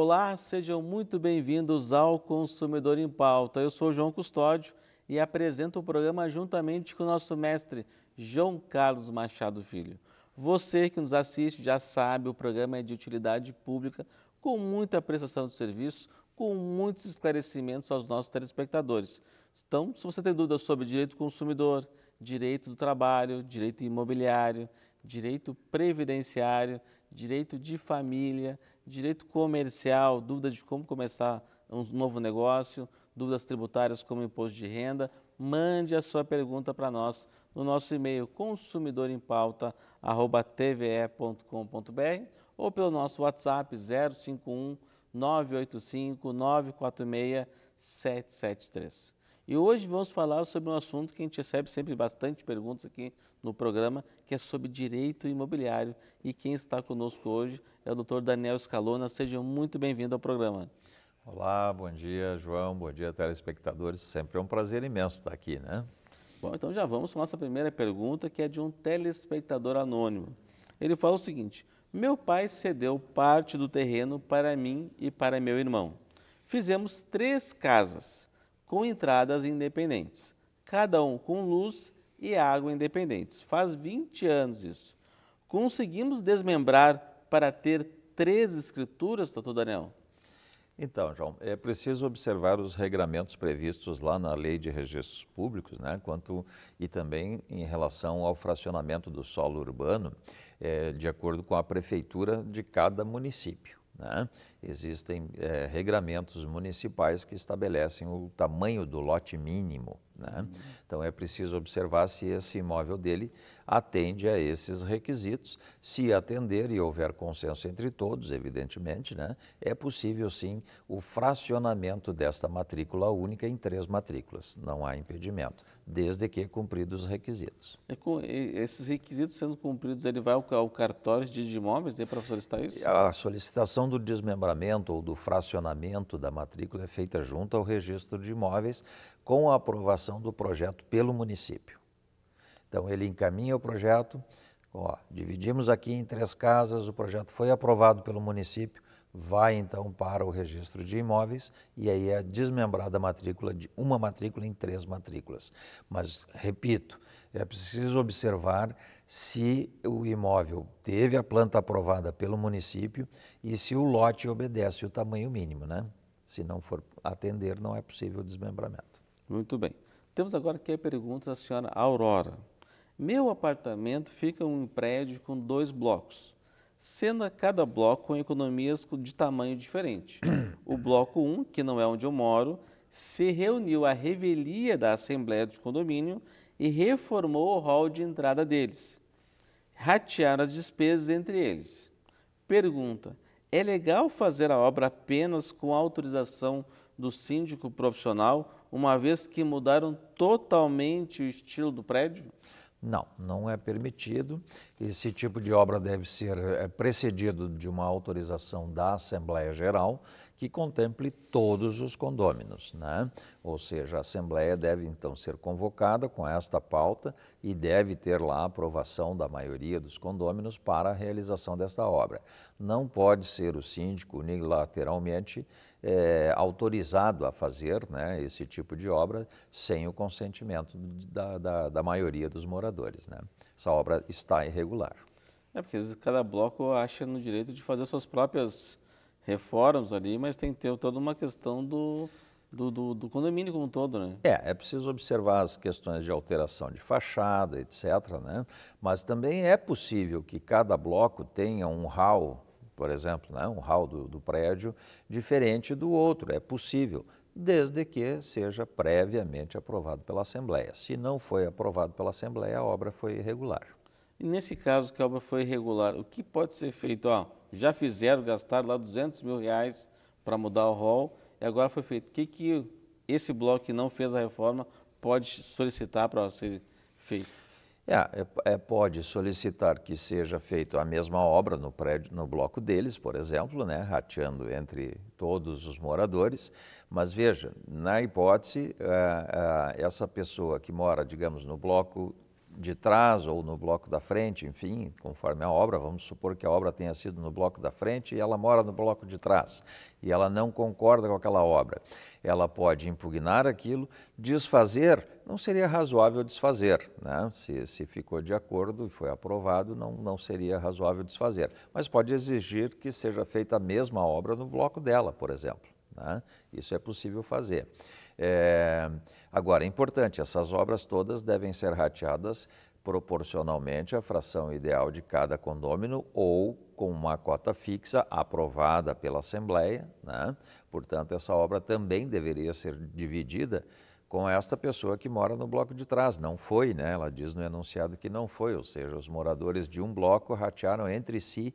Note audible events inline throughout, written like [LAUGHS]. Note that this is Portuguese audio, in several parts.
Olá, sejam muito bem-vindos ao Consumidor em Pauta. Eu sou João Custódio e apresento o programa juntamente com o nosso mestre João Carlos Machado Filho. Você que nos assiste já sabe, o programa é de utilidade pública, com muita prestação de serviço, com muitos esclarecimentos aos nossos telespectadores. Então, se você tem dúvidas sobre direito do consumidor, direito do trabalho, direito imobiliário, direito previdenciário, direito de família, direito comercial, dúvida de como começar um novo negócio, dúvidas tributárias como imposto de renda, mande a sua pergunta para nós no nosso e-mail consumidoremPauta@tve.com.br ou pelo nosso WhatsApp 051 985 946 773. E hoje vamos falar sobre um assunto que a gente recebe sempre bastante perguntas aqui no programa, que é sobre direito imobiliário. E quem está conosco hoje é o doutor Daniel Scalona. Seja muito bem-vindo ao programa. Olá, bom dia, João. Bom dia, telespectadores. Sempre é um prazer imenso estar aqui, né? Bom, então já vamos para a nossa primeira pergunta, que é de um telespectador anônimo. Ele fala o seguinte: Meu pai cedeu parte do terreno para mim e para meu irmão. Fizemos três casas com entradas independentes, cada um com luz e água independentes. Faz 20 anos isso. Conseguimos desmembrar para ter três escrituras, doutor Daniel? Então, João, é preciso observar os regramentos previstos lá na Lei de Registros Públicos, né, quanto e também em relação ao fracionamento do solo urbano, é, de acordo com a prefeitura de cada município. Né? Existem é, regramentos municipais que estabelecem o tamanho do lote mínimo né? Então é preciso observar se esse imóvel dele atende a esses requisitos. Se atender e houver consenso entre todos, evidentemente, né? é possível sim o fracionamento desta matrícula única em três matrículas. Não há impedimento, desde que cumpridos os requisitos. É e com esses requisitos sendo cumpridos, ele vai ao cartório de imóveis né, para solicitar isso? A solicitação do desmembramento ou do fracionamento da matrícula é feita junto ao registro de imóveis com a aprovação do projeto pelo município. Então, ele encaminha o projeto, ó, dividimos aqui em três casas, o projeto foi aprovado pelo município, vai então para o registro de imóveis e aí é desmembrada a matrícula de uma matrícula em três matrículas. Mas, repito, é preciso observar se o imóvel teve a planta aprovada pelo município e se o lote obedece o tamanho mínimo, né? Se não for atender, não é possível o desmembramento. Muito bem. Temos agora aqui a pergunta da senhora Aurora. Meu apartamento fica em um prédio com dois blocos, sendo cada bloco com economias de tamanho diferente. O bloco 1, um, que não é onde eu moro, se reuniu à revelia da Assembleia de Condomínio e reformou o hall de entrada deles. Ratearam as despesas entre eles. Pergunta: é legal fazer a obra apenas com autorização do síndico profissional uma vez que mudaram totalmente o estilo do prédio? Não, não é permitido. Esse tipo de obra deve ser eh, precedido de uma autorização da Assembleia Geral que contemple todos os condôminos, né? Ou seja, a Assembleia deve então ser convocada com esta pauta e deve ter lá a aprovação da maioria dos condôminos para a realização desta obra. Não pode ser o síndico unilateralmente é, autorizado a fazer né, esse tipo de obra sem o consentimento da, da, da maioria dos moradores. Né? Essa obra está irregular. É porque às vezes cada bloco acha no direito de fazer suas próprias reformas ali, mas tem que ter toda uma questão do, do, do, do, condomínio como um todo, né? É, é preciso observar as questões de alteração de fachada, etc., né? Mas também é possível que cada bloco tenha um hall por exemplo, né? um hall do, do prédio diferente do outro. É possível, desde que seja previamente aprovado pela Assembleia. Se não foi aprovado pela Assembleia, a obra foi irregular. E nesse caso que a obra foi irregular, o que pode ser feito? Ó, já fizeram, gastaram lá 200 mil reais para mudar o hall e agora foi feito. O que, que esse bloco que não fez a reforma pode solicitar para ser feito? É, é, é, pode solicitar que seja feita a mesma obra no prédio, no bloco deles, por exemplo, né, rateando entre todos os moradores. Mas veja, na hipótese, é, é, essa pessoa que mora, digamos, no bloco de trás ou no bloco da frente, enfim, conforme a obra, vamos supor que a obra tenha sido no bloco da frente e ela mora no bloco de trás e ela não concorda com aquela obra. Ela pode impugnar aquilo, desfazer, não seria razoável desfazer, né? se, se ficou de acordo e foi aprovado, não, não seria razoável desfazer, mas pode exigir que seja feita a mesma obra no bloco dela, por exemplo. Né? Isso é possível fazer. É, agora, é importante, essas obras todas devem ser rateadas proporcionalmente à fração ideal de cada condômino ou com uma cota fixa aprovada pela Assembleia. Né? Portanto, essa obra também deveria ser dividida com esta pessoa que mora no bloco de trás. Não foi, né? Ela diz no enunciado que não foi, ou seja, os moradores de um bloco ratearam entre si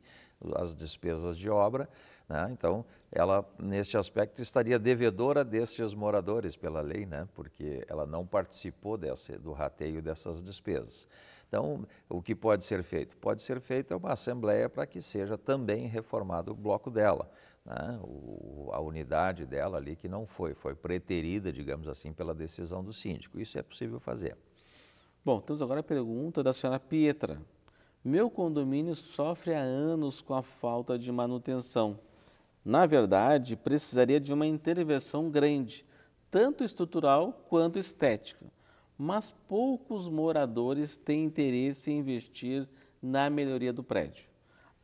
as despesas de obra né? Então, ela, neste aspecto, estaria devedora destes moradores pela lei, né? porque ela não participou desse, do rateio dessas despesas. Então, o que pode ser feito? Pode ser feita uma assembleia para que seja também reformado o bloco dela, né? o, a unidade dela ali que não foi, foi preterida, digamos assim, pela decisão do síndico. Isso é possível fazer. Bom, temos agora a pergunta da senhora Pietra. Meu condomínio sofre há anos com a falta de manutenção na verdade, precisaria de uma intervenção grande, tanto estrutural quanto estética. Mas poucos moradores têm interesse em investir na melhoria do prédio.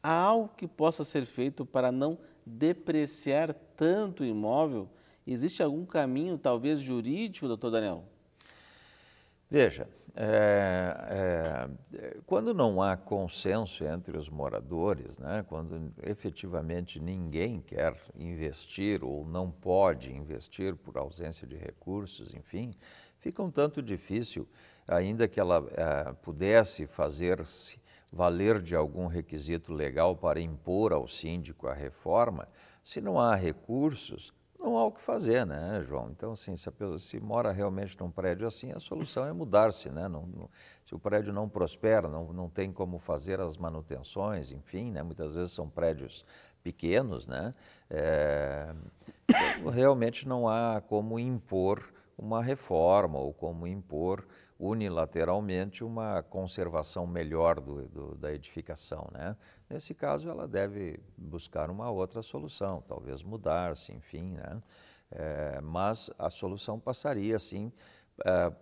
Há algo que possa ser feito para não depreciar tanto o imóvel? Existe algum caminho, talvez jurídico, doutor Daniel? Veja, é, é, quando não há consenso entre os moradores, né, quando efetivamente ninguém quer investir ou não pode investir por ausência de recursos, enfim, fica um tanto difícil, ainda que ela é, pudesse fazer-se valer de algum requisito legal para impor ao síndico a reforma, se não há recursos, não há o que fazer, né, João? Então, assim, se, a pessoa, se mora realmente num prédio assim, a solução é mudar-se, né? Não, não, se o prédio não prospera, não, não tem como fazer as manutenções, enfim, né? Muitas vezes são prédios pequenos, né? É, realmente não há como impor uma reforma ou como impor unilateralmente uma conservação melhor do, do, da edificação. Né? Nesse caso, ela deve buscar uma outra solução, talvez mudar-se, enfim. Né? É, mas a solução passaria, sim, é,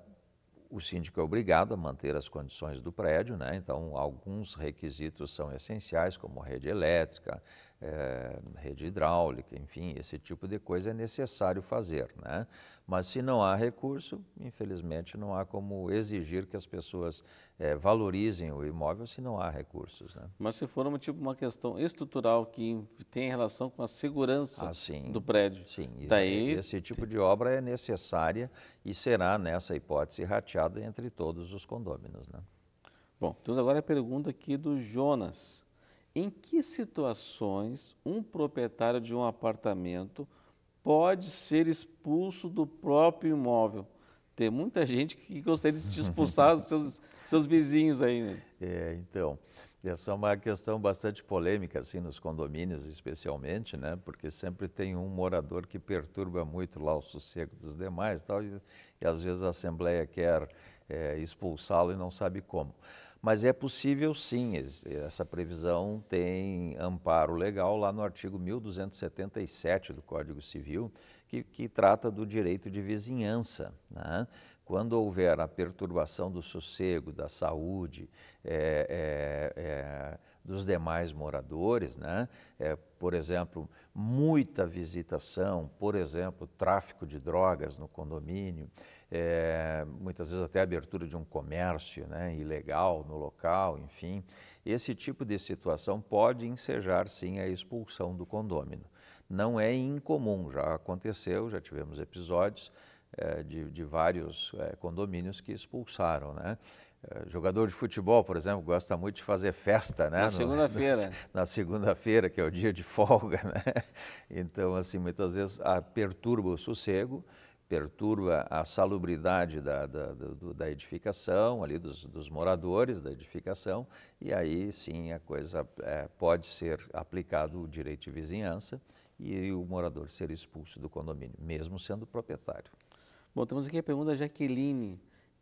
o síndico é obrigado a manter as condições do prédio, né? então alguns requisitos são essenciais, como rede elétrica, é, rede hidráulica, enfim, esse tipo de coisa é necessário fazer, né? Mas se não há recurso, infelizmente não há como exigir que as pessoas é, valorizem o imóvel se não há recursos, né? Mas se for uma, tipo, uma questão estrutural que tem relação com a segurança ah, sim, do prédio. Sim, Daí... Tá esse tipo de obra é necessária e será, nessa hipótese, rateada entre todos os condôminos, né? Bom, temos então agora é a pergunta aqui do Jonas em que situações um proprietário de um apartamento pode ser expulso do próprio imóvel? Tem muita gente que gostaria de expulsar os seus, seus vizinhos aí, né? É, então, essa é uma questão bastante polêmica, assim, nos condomínios especialmente, né? Porque sempre tem um morador que perturba muito lá o sossego dos demais tal, e, e às vezes a Assembleia quer é, expulsá-lo e não sabe como. Mas é possível sim, essa previsão tem amparo legal lá no artigo 1277 do Código Civil, que, que trata do direito de vizinhança. Né? Quando houver a perturbação do sossego, da saúde, é, é, é, dos demais moradores, né? É, por exemplo, muita visitação, por exemplo, tráfico de drogas no condomínio, é, muitas vezes até abertura de um comércio né, ilegal no local, enfim. Esse tipo de situação pode ensejar, sim, a expulsão do condômino. Não é incomum, já aconteceu, já tivemos episódios é, de, de, vários é, condomínios que expulsaram, né? Eh, jogador de futebol, por exemplo, gosta muito de fazer festa, né? Na segunda-feira. [LAUGHS] Na segunda-feira, que é o dia de folga, [LAUGHS] né? Então, assim, muitas vezes a, ah, perturba o sossego, perturba a salubridade da, da, da edificação, ali dos, dos, moradores da edificação, e aí sim a coisa é, pode ser aplicado o direito de vizinhança e o morador ser expulso do condomínio, mesmo sendo proprietário. Bom, temos aqui a pergunta da Jaqueline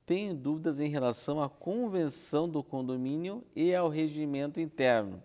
têm dúvidas em relação à convenção do condomínio e ao regimento interno.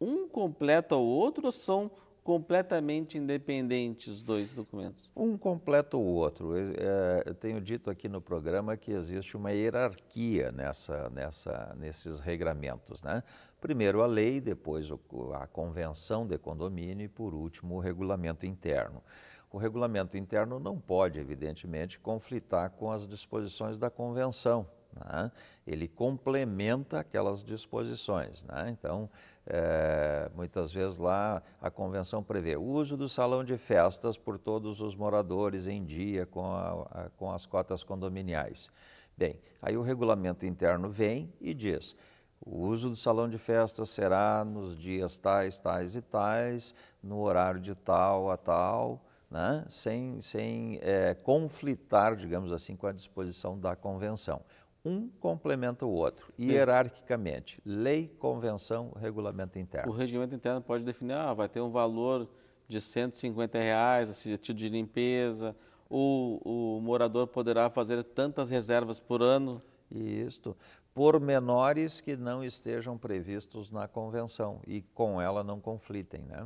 Um completa o outro ou são completamente independentes os dois documentos? Um completa o outro. É, é, eu tenho dito aqui no programa que existe uma hierarquia nessa, nessa, nesses regramentos. Né? Primeiro a lei, depois a convenção de condomínio e, por último, o regulamento interno o regulamento interno não pode, evidentemente, conflitar com as disposições da Convenção. Né? Ele complementa aquelas disposições. Né? Então, é, muitas vezes lá a Convenção prevê o uso do salão de festas por todos os moradores em dia com, a, a, com as cotas condominiais. Bem, aí o regulamento interno vem e diz. O uso do salão de festas será nos dias tais, tais e tais, no horário de tal a tal, né, sem, sem é, conflitar, digamos assim, com a disposição da convenção. Um complementa o outro, hierarquicamente. Lei, convenção, regulamento interno. O regimento interno pode definir, ah, vai ter um valor de 150 reais, assim, tido de limpeza, o, o morador poderá fazer tantas reservas por ano. Isto, menores que não estejam previstos na convenção e com ela não conflitem, né?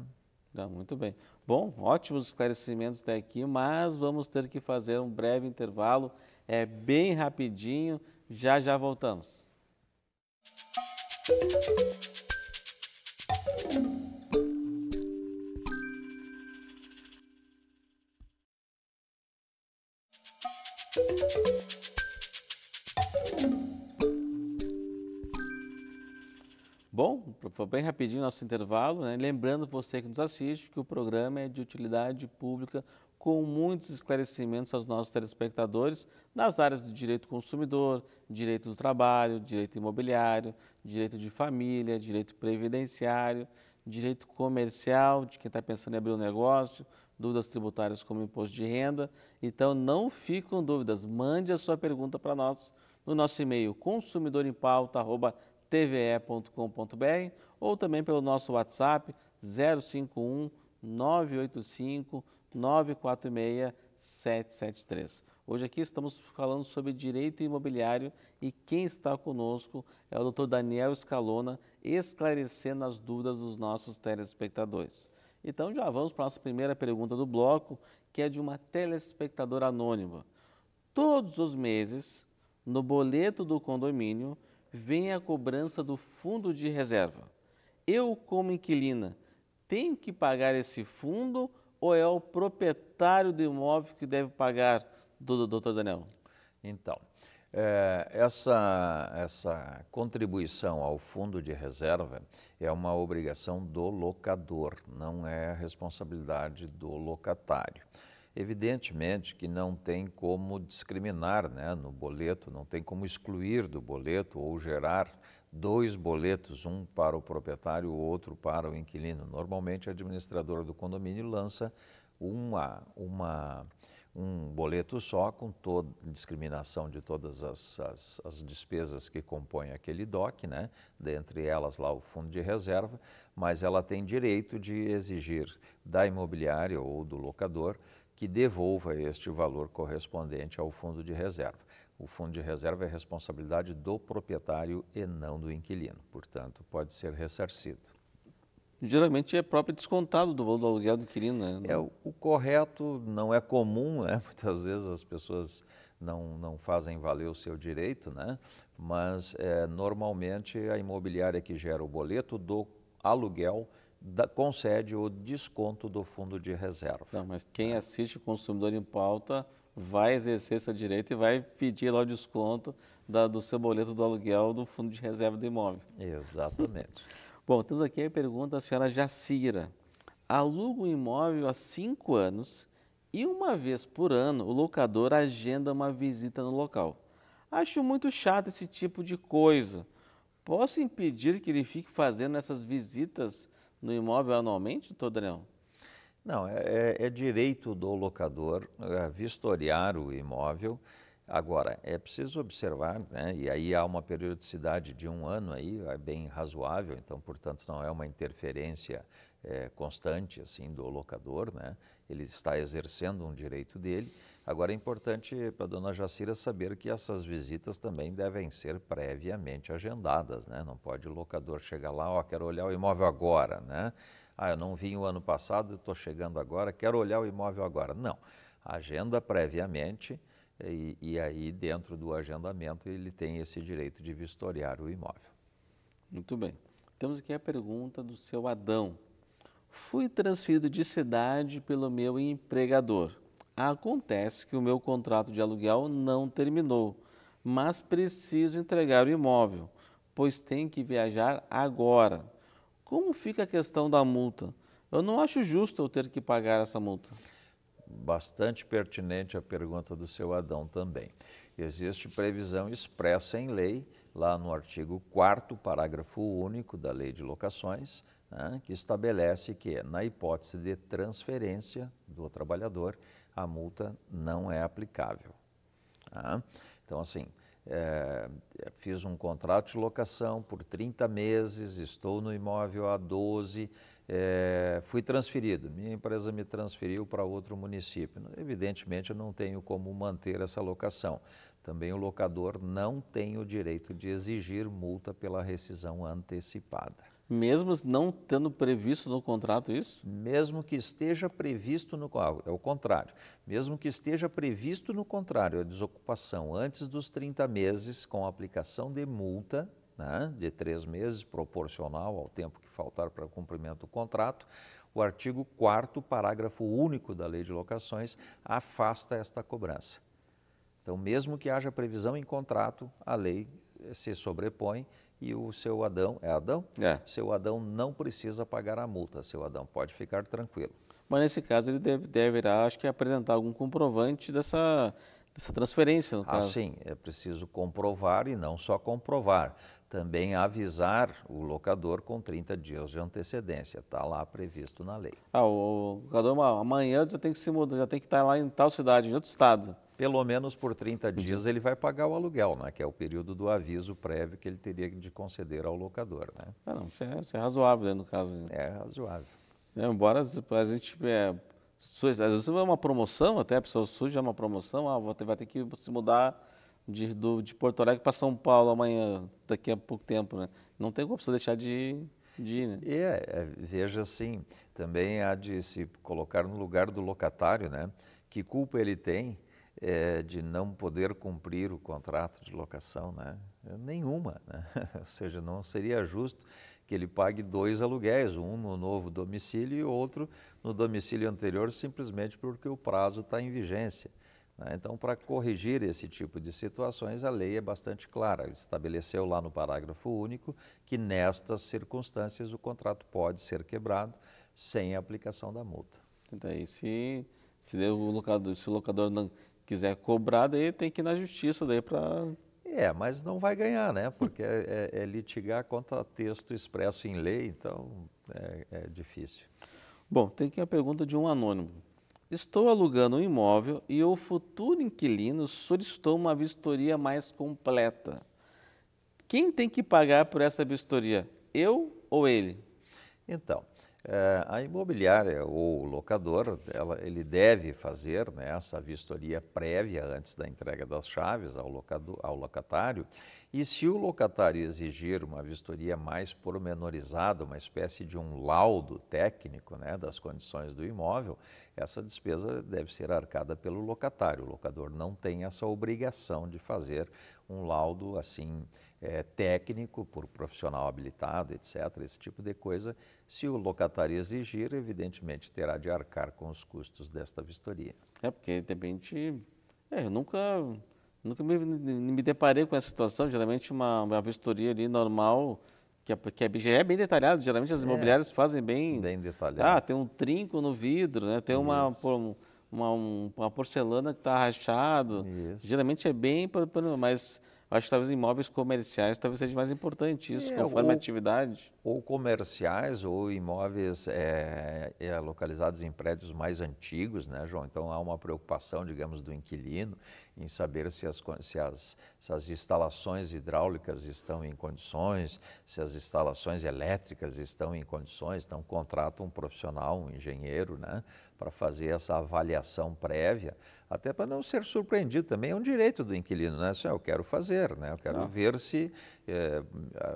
Ah, muito bem. Bom, ótimos esclarecimentos até aqui, mas vamos ter que fazer um breve intervalo, é bem rapidinho, já já voltamos. Música bem rapidinho nosso intervalo, né? lembrando você que nos assiste que o programa é de utilidade pública com muitos esclarecimentos aos nossos telespectadores nas áreas do direito consumidor, direito do trabalho, direito imobiliário, direito de família, direito previdenciário, direito comercial, de quem está pensando em abrir um negócio, dúvidas tributárias como imposto de renda. Então não fique com dúvidas, mande a sua pergunta para nós no nosso e-mail consumidorempauta.tve.com.br ou também pelo nosso WhatsApp 051 985 946 773. Hoje aqui estamos falando sobre direito imobiliário e quem está conosco é o Dr. Daniel Escalona, esclarecendo as dúvidas dos nossos telespectadores. Então já vamos para a nossa primeira pergunta do bloco, que é de uma telespectadora anônima. Todos os meses, no boleto do condomínio, vem a cobrança do fundo de reserva eu, como inquilina, tenho que pagar esse fundo ou é o proprietário do imóvel que deve pagar, doutor Daniel? Então, é, essa, essa contribuição ao fundo de reserva é uma obrigação do locador, não é a responsabilidade do locatário. Evidentemente que não tem como discriminar né, no boleto, não tem como excluir do boleto ou gerar dois boletos, um para o proprietário, o outro para o inquilino. Normalmente, a administradora do condomínio lança uma, uma, um boleto só, com toda discriminação de todas as, as, as, despesas que compõem aquele DOC, né? dentre elas lá o fundo de reserva, mas ela tem direito de exigir da imobiliária ou do locador que devolva este valor correspondente ao fundo de reserva. O fundo de reserva é responsabilidade do proprietário e não do inquilino, portanto, pode ser ressarcido. Geralmente é próprio descontado do valor do aluguel do inquilino, né? É, o, correto não é comum, né? [LAUGHS] Muitas vezes as pessoas não, não fazem valer o seu direito, né? Mas é, normalmente a imobiliária que gera o boleto do aluguel da, concede o desconto do fundo de reserva. Não, mas quem assiste o consumidor em pauta vai exercer seu direito e vai pedir lá o desconto da, do seu boleto do aluguel do fundo de reserva do imóvel. Exatamente. [LAUGHS] Bom, temos aqui a pergunta da senhora Jacira. Aluga um imóvel há cinco anos e uma vez por ano o locador agenda uma visita no local. Acho muito chato esse tipo de coisa. Posso impedir que ele fique fazendo essas visitas no imóvel anualmente, doutor Daniel? Não, é, é, é direito do locador é, vistoriar o imóvel. Agora, é preciso observar, né, e aí há uma periodicidade de um ano aí, é bem razoável, então, portanto, não é uma interferência é, constante assim do locador, né? ele está exercendo um direito dele, Agora é importante para a dona Jacira saber que essas visitas também devem ser previamente agendadas, né? Não pode o locador chegar lá, ó, quero olhar o imóvel agora, né? Ah, eu não vim o ano passado, estou chegando agora, quero olhar o imóvel agora. Não, agenda previamente e, e aí dentro do agendamento ele tem esse direito de vistoriar o imóvel. Muito bem. Temos aqui a pergunta do seu Adão. Fui transferido de cidade pelo meu empregador Acontece que o meu contrato de aluguel não terminou, mas preciso entregar o imóvel, pois tenho que viajar agora. Como fica a questão da multa? Eu não acho justo eu ter que pagar essa multa. Bastante pertinente a pergunta do seu Adão também. Existe previsão expressa em lei, lá no artigo 4, parágrafo único da Lei de Locações, né, que estabelece que, na hipótese de transferência do trabalhador, a multa não é aplicável. Tá? Então, assim, é, é, fiz um contrato de locação por 30 meses, estou no imóvel há 12, é, fui transferido, minha empresa me transferiu para outro município. Evidentemente, eu não tenho como manter essa locação. Também o locador não tem o direito de exigir multa pela rescisão antecipada. Mesmo não tendo previsto no contrato isso? Mesmo que esteja previsto no ah, é o contrário. Mesmo que esteja previsto no contrário, a desocupação antes dos 30 meses com aplicação de multa né, de três meses, proporcional ao tempo que faltar para cumprimento do contrato, o artigo 4 parágrafo único da Lei de Locações, afasta esta cobrança. Então, mesmo que haja previsão em contrato, a lei eh, se sobrepõe e o seu Adão, é Adão? É. Seu Adão não precisa pagar a multa, seu Adão pode ficar tranquilo. Mas nesse caso ele deve, deverá, acho que, apresentar algum comprovante dessa, dessa transferência, no ah, caso. Ah, sim, é preciso comprovar e não só comprovar, também avisar o locador com 30 dias de antecedência, está lá previsto na lei. Ah, o locador amanhã já tem que se mudar, já tem que estar lá em tal cidade, em outro estado pelo menos por 30 dias ele vai pagar o aluguel, né? que é o período do aviso prévio que ele teria de conceder ao locador. Né? Ah, não, isso é, isso é razoável né, no caso. Né. É razoável. É, embora a gente é, às vezes é uma promoção, até a pessoa suja é uma promoção, ah, vai ter que se mudar de, do, de Porto Alegre para São Paulo amanhã, daqui a pouco tempo, né? Não tem como você deixar de, de ir, né? É, é veja assim, também há de se colocar no lugar do locatário, né? Que culpa ele tem é, de não poder cumprir o contrato de locação, né? É, nenhuma, né? [LAUGHS] ou seja, não seria justo que ele pague dois aluguéis, um no novo domicílio e outro no domicílio anterior, simplesmente porque o prazo está em vigência. Né? Então, para corrigir esse tipo de situações, a lei é bastante clara. Estabeleceu lá no parágrafo único que, nestas circunstâncias, o contrato pode ser quebrado sem a aplicação da multa. Então se, se, o, locador, se o locador não quiser cobrar, daí tem que ir na justiça daí para. É, mas não vai ganhar, né? Porque é, é, é, litigar contra texto expresso em lei, então é, é difícil. Bom, tem aqui a pergunta de um anônimo. Estou alugando um imóvel e o futuro inquilino solicitou uma vistoria mais completa. Quem tem que pagar por essa vistoria? Eu ou ele? Então, é, a imobiliária ou o locador, ela, ele deve fazer né, essa vistoria prévia antes da entrega das chaves ao, ao locatário. E se o locatário exigir uma vistoria mais pormenorizada, uma espécie de um laudo técnico né, das condições do imóvel, essa despesa deve ser arcada pelo locatário. O locador não tem essa obrigação de fazer um laudo assim é, técnico, por profissional habilitado, etc., esse tipo de coisa. Se o locatário exigir, evidentemente terá de arcar com os custos desta vistoria. É, porque de repente, é, eu nunca, nunca me, me deparei com essa situação, geralmente uma, uma vistoria ali normal, que, que é, já é bem detalhado, geralmente as é. imobiliárias fazem bem... Bem detalhado. Ah, tem um trinco no vidro, né? tem uma... uma, uma porcelana que está rachado. Isso. Geralmente é bem, mas acho que talvez imóveis comerciais talvez seja mais importante isso, é, conforme o, a atividade ou comerciais ou imóveis é, é, localizados em prédios mais antigos, né, João? Então há uma preocupação, digamos, do inquilino em saber se as, se as, se as instalações hidráulicas estão em condições, se as instalações elétricas estão em condições. Então contrata um profissional, um engenheiro, né, para fazer essa avaliação prévia, até para não ser surpreendido também. É um direito do inquilino, né? Assim, eu quero fazer, né? Eu quero não. ver se é,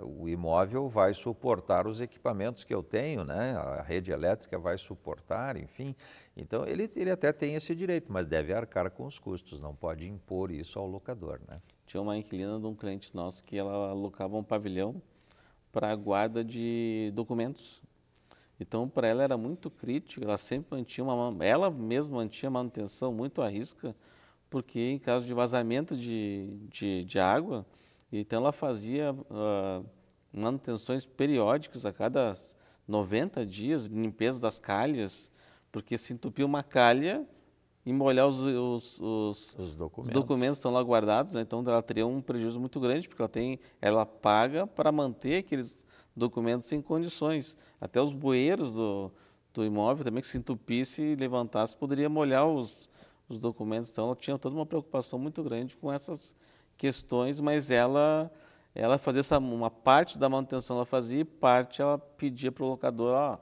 o imóvel vai suportar os equipamentos que eu tenho, né? a rede elétrica vai suportar, enfim. Então, ele, ele até tem esse direito, mas deve arcar com os custos, não pode impor isso ao locador. Né? Tinha uma inquilina de um cliente nosso que ela alocava um pavilhão para guarda de documentos. Então, para ela era muito crítico, ela sempre mantinha uma, ela mesma mantinha manutenção muito à risca, porque em caso de vazamento de, de, de água, então ela fazia uh, manutenções periódicas a cada 90 dias, limpeza das calhas, porque se entupir uma calha e molhar os, os, os, os documentos. documentos. estão lá guardados, né? então ela teria um prejuízo muito grande, porque ela, tem, ela paga para manter aqueles documentos em condições. Até os bueiros do, do imóvel também, que se entupisse e levantasse, poderia molhar os, os documentos. Então ela tinha toda uma preocupação muito grande com essas questões, mas ela ela fazia essa, uma parte da manutenção ela fazia e parte ela pedia para o locador, ó,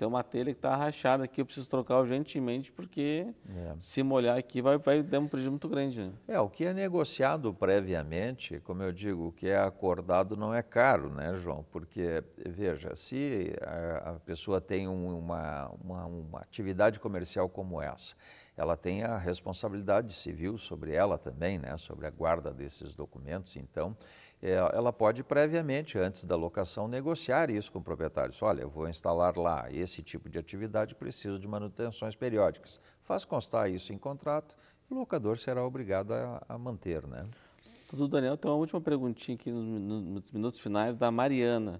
tem uma telha que está rachada aqui, eu preciso trocar urgentemente, porque é. se molhar aqui vai, vai dar um prejuízo muito grande. Né? É, o que é negociado previamente, como eu digo, o que é acordado não é caro, né, João? Porque, veja, se a, a pessoa tem um, uma, uma, uma atividade comercial como essa, ela tem a responsabilidade civil sobre ela também, né, sobre a guarda desses documentos, então é, ela pode previamente, antes da locação, negociar isso com o proprietário. Diz, olha, eu vou instalar lá esse tipo de atividade, preciso de manutenções periódicas. Faz constar isso em contrato e o locador será obrigado a, a manter, né? Tudo, Daniel, tem uma última perguntinha aqui nos minutos finais da Mariana.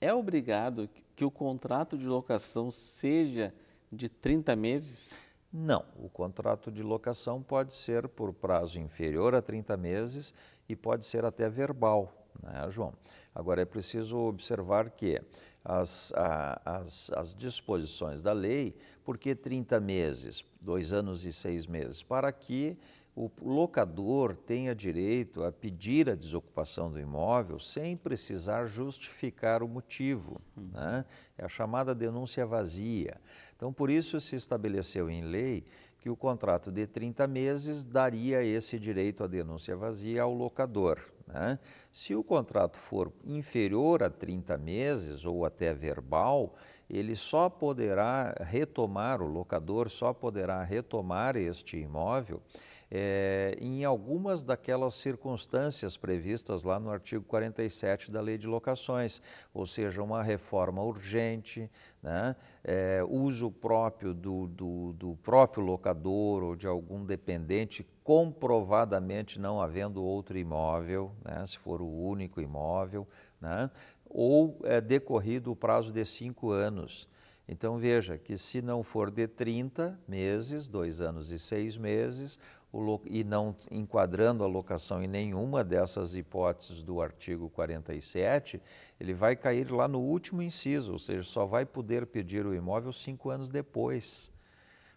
É obrigado que o contrato de locação seja de 30 meses? Não, o contrato de locação pode ser por prazo inferior a 30 meses e pode ser até verbal, né, João? Agora é preciso observar que as, a, as, as disposições da lei, porque 30 meses, dois anos e seis meses? Para que o locador tenha direito a pedir a desocupação do imóvel sem precisar justificar o motivo. Uhum. Né? É a chamada denúncia vazia. Então, por isso se estabeleceu em lei que o contrato de 30 meses daria esse direito à denúncia vazia ao locador. Né? Se o contrato for inferior a 30 meses ou até verbal, ele só poderá retomar, o locador só poderá retomar este imóvel é, em algumas daquelas circunstâncias previstas lá no artigo 47 da Lei de Locações, ou seja, uma reforma urgente, né, é, uso próprio do, do, do próprio locador ou de algum dependente comprovadamente não havendo outro imóvel, né, se for o único imóvel, né, ou é, decorrido o prazo de cinco anos. Então veja que se não for de 30 meses, dois anos e seis meses, e não enquadrando a locação em nenhuma dessas hipóteses do artigo 47, ele vai cair lá no último inciso, ou seja, só vai poder pedir o imóvel cinco anos depois.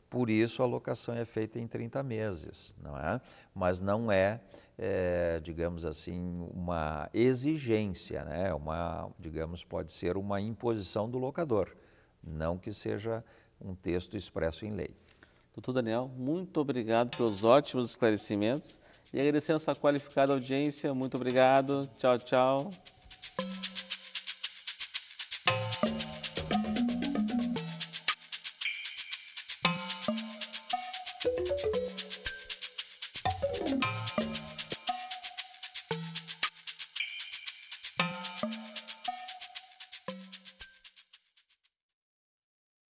Por isso, a locação é feita em 30 meses, não é? Mas não é, é digamos assim, uma exigência, né? É uma, digamos, pode ser uma imposição do locador, não que seja um texto expresso em lei. Doutor Daniel, muito obrigado pelos ótimos esclarecimentos e agradecendo a sua qualificada audiência. Muito obrigado. Tchau, tchau.